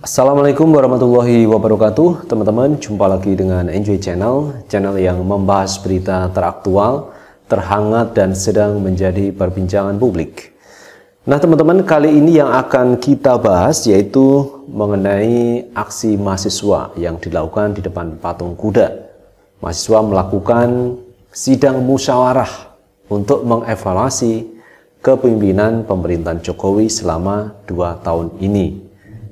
Assalamualaikum warahmatullahi wabarakatuh Teman-teman, jumpa lagi dengan Enjoy Channel Channel yang membahas berita teraktual, terhangat dan sedang menjadi perbincangan publik Nah teman-teman, kali ini yang akan kita bahas yaitu mengenai aksi mahasiswa yang dilakukan di depan patung kuda Mahasiswa melakukan sidang musyawarah untuk mengevaluasi kepemimpinan pemerintahan Jokowi selama dua tahun ini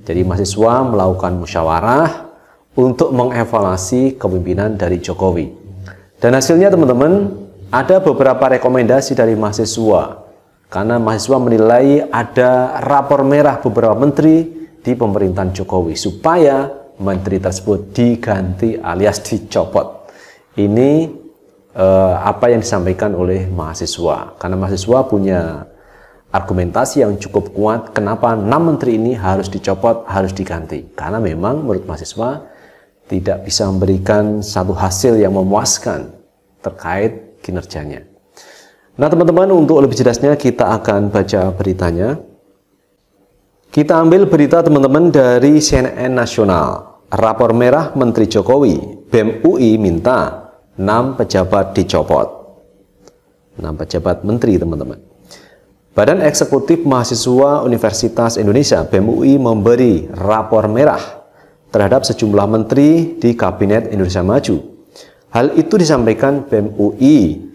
jadi mahasiswa melakukan musyawarah untuk mengevaluasi kepemimpinan dari Jokowi. Dan hasilnya teman-teman, ada beberapa rekomendasi dari mahasiswa. Karena mahasiswa menilai ada rapor merah beberapa menteri di pemerintahan Jokowi supaya menteri tersebut diganti alias dicopot. Ini eh, apa yang disampaikan oleh mahasiswa. Karena mahasiswa punya argumentasi yang cukup kuat kenapa enam menteri ini harus dicopot, harus diganti. Karena memang menurut mahasiswa tidak bisa memberikan satu hasil yang memuaskan terkait kinerjanya. Nah teman-teman untuk lebih jelasnya kita akan baca beritanya. Kita ambil berita teman-teman dari CNN Nasional. Rapor merah Menteri Jokowi, BEM UI minta 6 pejabat dicopot. 6 pejabat menteri teman-teman. Badan Eksekutif Mahasiswa Universitas Indonesia (BMUI) memberi rapor merah terhadap sejumlah menteri di Kabinet Indonesia Maju. Hal itu disampaikan BEM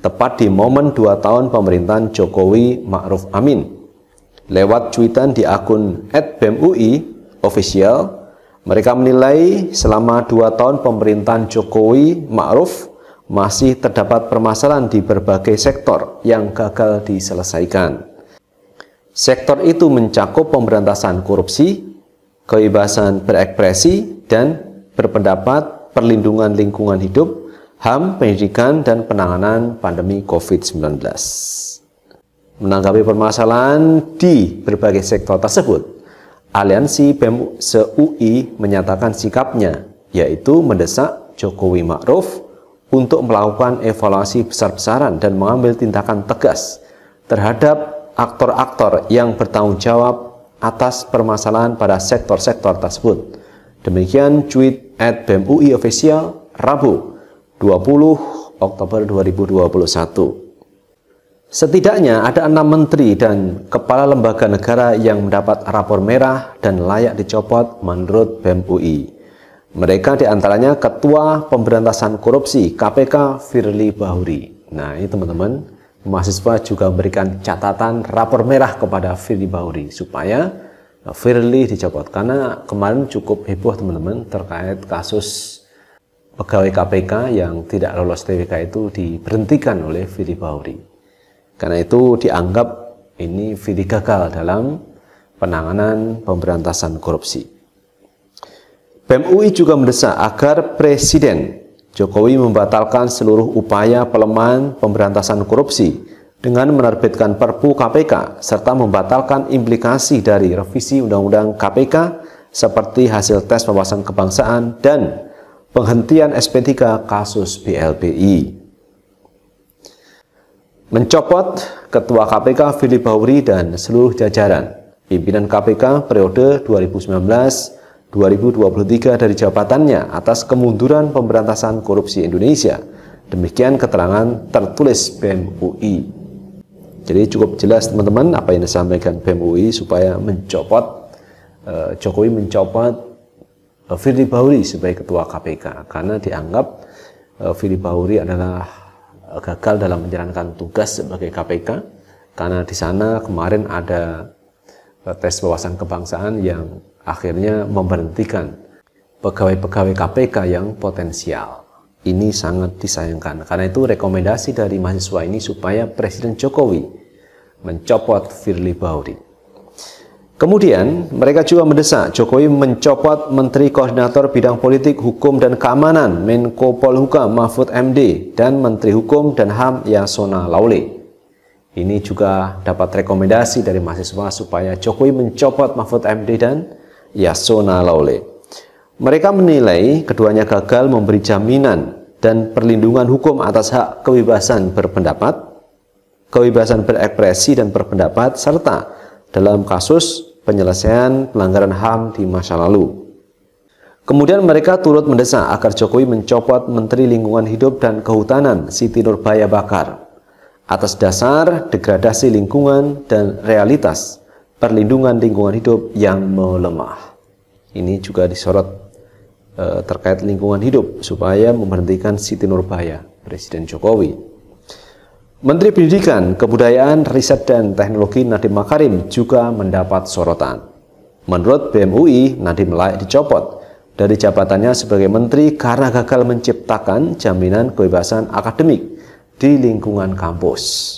tepat di momen dua tahun pemerintahan Jokowi Ma'ruf Amin. Lewat cuitan di akun @BMUI official, mereka menilai selama dua tahun pemerintahan Jokowi Ma'ruf masih terdapat permasalahan di berbagai sektor yang gagal diselesaikan. Sektor itu mencakup pemberantasan korupsi, kebebasan berekspresi dan berpendapat, perlindungan lingkungan hidup, HAM, pendidikan, dan penanganan pandemi COVID-19. Menanggapi permasalahan di berbagai sektor tersebut, Aliansi BEM se-UI menyatakan sikapnya, yaitu mendesak Jokowi Ma'ruf untuk melakukan evaluasi besar-besaran dan mengambil tindakan tegas terhadap aktor-aktor yang bertanggung jawab atas permasalahan pada sektor-sektor tersebut. Demikian tweet at BEM official Rabu 20 Oktober 2021. Setidaknya ada enam menteri dan kepala lembaga negara yang mendapat rapor merah dan layak dicopot menurut BEM Mereka diantaranya Ketua Pemberantasan Korupsi KPK Firly Bahuri. Nah ini teman-teman, mahasiswa juga memberikan catatan rapor merah kepada Firly Bahuri supaya eh, Firly dicopot karena kemarin cukup heboh teman-teman terkait kasus pegawai KPK yang tidak lolos TWK itu diberhentikan oleh Firly Bahuri karena itu dianggap ini Firly gagal dalam penanganan pemberantasan korupsi. BEM UI juga mendesak agar Presiden Jokowi membatalkan seluruh upaya pelemahan pemberantasan korupsi dengan menerbitkan Perpu KPK serta membatalkan implikasi dari revisi Undang-Undang KPK seperti hasil tes wawasan kebangsaan dan penghentian SP3 kasus BLBI. Mencopot Ketua KPK Fili Bauri dan seluruh jajaran pimpinan KPK periode 2019 2023 dari jabatannya atas kemunduran pemberantasan korupsi Indonesia. Demikian keterangan tertulis BEM UI. Jadi cukup jelas teman-teman apa yang disampaikan BEM UI supaya mencopot eh, Jokowi mencopot eh, Firly Bahuri sebagai ketua KPK karena dianggap eh, Firly Bahuri adalah eh, gagal dalam menjalankan tugas sebagai KPK karena di sana kemarin ada Eh, tes wawasan kebangsaan yang akhirnya memberhentikan pegawai-pegawai KPK yang potensial. Ini sangat disayangkan. Karena itu rekomendasi dari mahasiswa ini supaya Presiden Jokowi mencopot Firly Bahuri. Kemudian mereka juga mendesak Jokowi mencopot Menteri Koordinator Bidang Politik, Hukum dan Keamanan Menko Polhukam Mahfud MD dan Menteri Hukum dan HAM Yasona Lawli. Ini juga dapat rekomendasi dari mahasiswa supaya Jokowi mencopot Mahfud MD dan Yasona Laule. Mereka menilai keduanya gagal memberi jaminan dan perlindungan hukum atas hak kebebasan berpendapat, kebebasan berekspresi dan berpendapat, serta dalam kasus penyelesaian pelanggaran HAM di masa lalu. Kemudian mereka turut mendesak agar Jokowi mencopot Menteri Lingkungan Hidup dan Kehutanan Siti Nurbaya Bakar atas dasar degradasi lingkungan dan realitas perlindungan lingkungan hidup yang melemah. Ini juga disorot e, terkait lingkungan hidup supaya memberhentikan Siti Nurbaya, Presiden Jokowi. Menteri Pendidikan, Kebudayaan, Riset dan Teknologi Nadiem Makarim juga mendapat sorotan. Menurut BMUI, Nadiem layak dicopot dari jabatannya sebagai menteri karena gagal menciptakan jaminan kebebasan akademik di lingkungan kampus.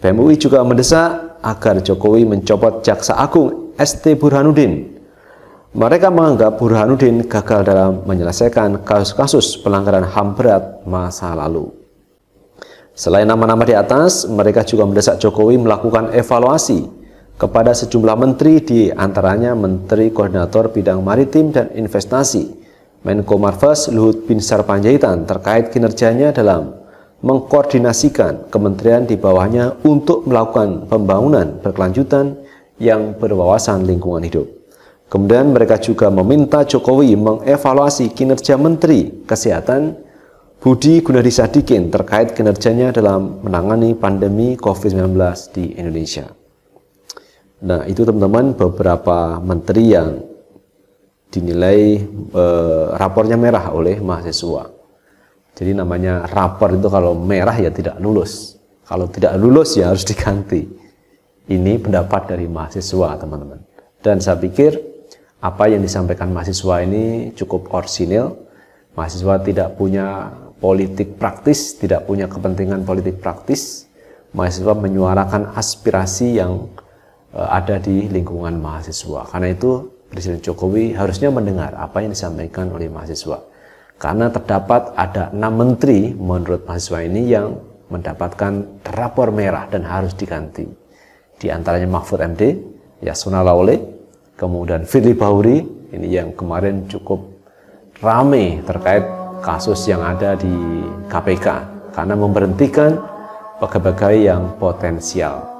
PMUI juga mendesak agar Jokowi mencopot Jaksa Agung ST Burhanuddin. Mereka menganggap Burhanuddin gagal dalam menyelesaikan kasus-kasus pelanggaran HAM berat masa lalu. Selain nama-nama di atas, mereka juga mendesak Jokowi melakukan evaluasi kepada sejumlah menteri di antaranya Menteri Koordinator Bidang Maritim dan Investasi, Menko Marves Luhut Bin Sarpanjaitan terkait kinerjanya dalam mengkoordinasikan kementerian di bawahnya untuk melakukan pembangunan berkelanjutan yang berwawasan lingkungan hidup. Kemudian mereka juga meminta Jokowi mengevaluasi kinerja Menteri Kesehatan Budi Gunadi Sadikin terkait kinerjanya dalam menangani pandemi COVID-19 di Indonesia. Nah, itu teman-teman beberapa menteri yang dinilai eh, rapornya merah oleh mahasiswa. Jadi namanya rapor itu kalau merah ya tidak lulus. Kalau tidak lulus ya harus diganti. Ini pendapat dari mahasiswa, teman-teman. Dan saya pikir apa yang disampaikan mahasiswa ini cukup orsinil. Mahasiswa tidak punya politik praktis, tidak punya kepentingan politik praktis. Mahasiswa menyuarakan aspirasi yang eh, ada di lingkungan mahasiswa. Karena itu Presiden Jokowi harusnya mendengar apa yang disampaikan oleh mahasiswa. Karena terdapat ada enam menteri menurut mahasiswa ini yang mendapatkan rapor merah dan harus diganti. Di antaranya Mahfud MD, Yasona Laule, kemudian Firly Bahuri, ini yang kemarin cukup rame terkait kasus yang ada di KPK karena memberhentikan pegawai-pegawai yang potensial.